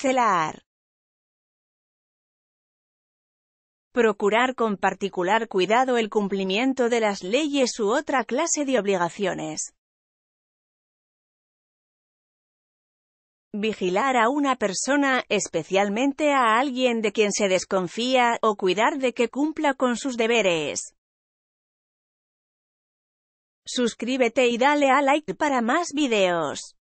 Celar. Procurar con particular cuidado el cumplimiento de las leyes u otra clase de obligaciones. Vigilar a una persona, especialmente a alguien de quien se desconfía, o cuidar de que cumpla con sus deberes. Suscríbete y dale a like para más videos.